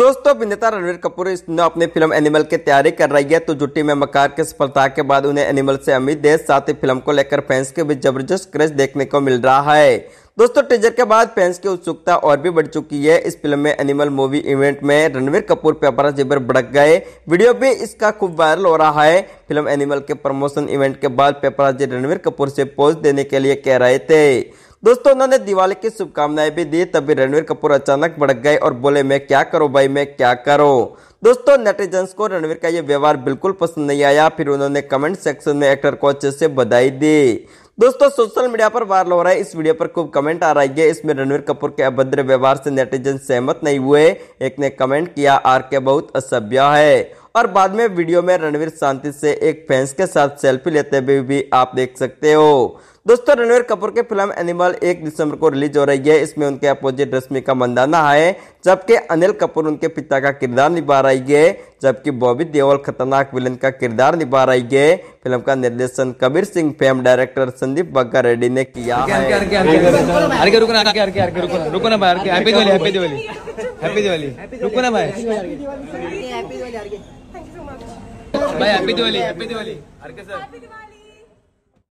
दोस्तों अभिनेता रणवीर कपूर इस दिनों अपनी फिल्म एनिमल की तैयारी कर रही है तो जुटी में मकार की सफलता के बाद उन्हें एनिमल से उम्मीद है साथ ही फिल्म को लेकर फैंस के बीच जबरदस्त क्रेज देखने को मिल रहा है दोस्तों टीजर के बाद फैंस की उत्सुकता और भी बढ़ चुकी है इस फिल्म में एनिमल मूवी इवेंट में रणवीर कपूर पेपरा जेबर भड़क गए वीडियो भी इसका खूब वायरल हो रहा है फिल्म एनिमल के प्रमोशन इवेंट के बाद पेपराजी रणवीर कपूर से पोस्ट देने के लिए कह रहे थे दोस्तों उन्होंने दिवाली की शुभकामनाएं भी दी तभी रणवीर कपूर अचानक भड़क गए और बोले मैं क्या करो भाई मैं क्या करो दोस्तों नेटिजन्स को रणवीर का ये व्यवहार बिल्कुल पसंद नहीं आया फिर उन्होंने कमेंट सेक्शन में एक्टर को अच्छे से बधाई दी दोस्तों सोशल मीडिया पर वायरल हो रहा है इस वीडियो पर खूब कमेंट आ रही है इसमें रणवीर कपूर के अभद्र व्यवहार से नेटिजन सहमत नहीं हुए एक ने कमेंट किया आर के बहुत असभ्य है और बाद में वीडियो में रणवीर शांति से एक फैंस के साथ सेल्फी लेते हुए भी, भी आप देख सकते हो दोस्तों रणवीर कपूर की फिल्म एनिमल एक दिसंबर को रिलीज हो रही है इसमें उनके अपोजिट रश्मिका मंदाना है जबकि अनिल कपूर उनके पिता का किरदार निभा रही है जबकि बॉबी देओल खतरनाक विलन का किरदार निभा रही है फिल्म का निर्देशन कबीर सिंह फेम डायरेक्टर संदीप बग्गा रेड्डी ने किया है हैप्पी दिवाली रुको ना भाई happy Diwali thank you so much भाई हैप्पी दिवाली हैप्पी दिवाली हरके सर